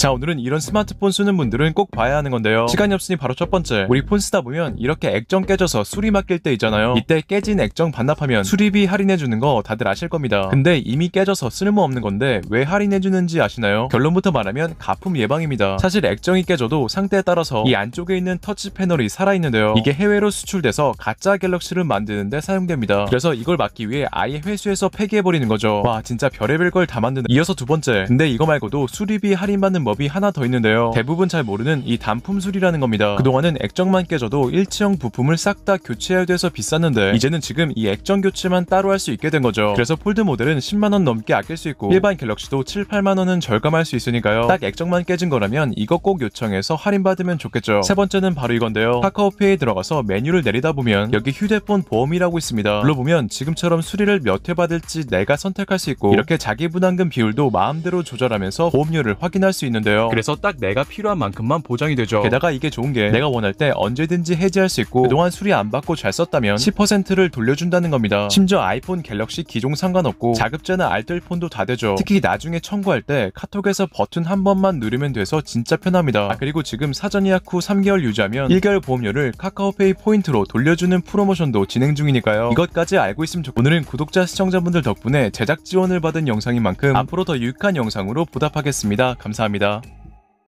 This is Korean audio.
자 오늘은 이런 스마트폰 쓰는 분들은 꼭 봐야 하는 건데요 시간이 없으니 바로 첫 번째 우리 폰 쓰다 보면 이렇게 액정 깨져서 수리 맡길 때 있잖아요 이때 깨진 액정 반납하면 수리비 할인해주는 거 다들 아실 겁니다 근데 이미 깨져서 쓸모없는 건데 왜 할인해주는지 아시나요? 결론부터 말하면 가품 예방입니다 사실 액정이 깨져도 상태에 따라서 이 안쪽에 있는 터치 패널이 살아있는데요 이게 해외로 수출돼서 가짜 갤럭시를 만드는데 사용됩니다 그래서 이걸 막기 위해 아예 회수해서 폐기해버리는 거죠 와 진짜 별의별 걸 다 만드는 이어서 두 번째 근데 이거 말고도 수리비 할인받는 방법이 하나 더 있는데요. 대부분 잘 모르는 이 단품술이라는 겁니다. 그동안은 액정만 깨져도 일체형 부품을 싹 다 교체해야 돼서 비쌌는데 이제는 지금 이 액정 교체만 따로 할 수 있게 된 거죠. 그래서 폴드 모델은 10만원 넘게 아낄 수 있고 일반 갤럭시도 7, 8만원은 절감할 수 있으니까요. 딱 액정만 깨진 거라면 이거 꼭 요청해서 할인받으면 좋겠죠. 세 번째는 바로 이건데요. 카카오페이 들어가서 메뉴를 내리다 보면 여기 휴대폰 보험이라고 있습니다. 눌러보면 지금처럼 수리를 몇 회 받을지 내가 선택할 수 있고 이렇게 자기 분담금 비율도 마음대로 조절하면서 보험료를 확인할 수 있는 있는데요. 그래서 딱 내가 필요한 만큼만 보장이 되죠. 게다가 이게 좋은 게 내가 원할 때 언제든지 해지할 수 있고 그동안 수리 안 받고 잘 썼다면 10%를 돌려준다는 겁니다. 심지어 아이폰 갤럭시 기종 상관없고 자급제나 알뜰폰도 다 되죠. 특히 나중에 청구할 때 카톡에서 버튼 한 번만 누르면 돼서 진짜 편합니다. 아, 그리고 지금 사전 예약 후 3개월 유지하면 1개월 보험료를 카카오페이 포인트로 돌려주는 프로모션도 진행 중이니까요. 이것까지 알고 있으면 좋고 오늘은 구독자 시청자분들 덕분에 제작 지원을 받은 영상인 만큼 앞으로 더 유익한 영상으로 보답하겠습니다. 감사합니다. 감사합니다.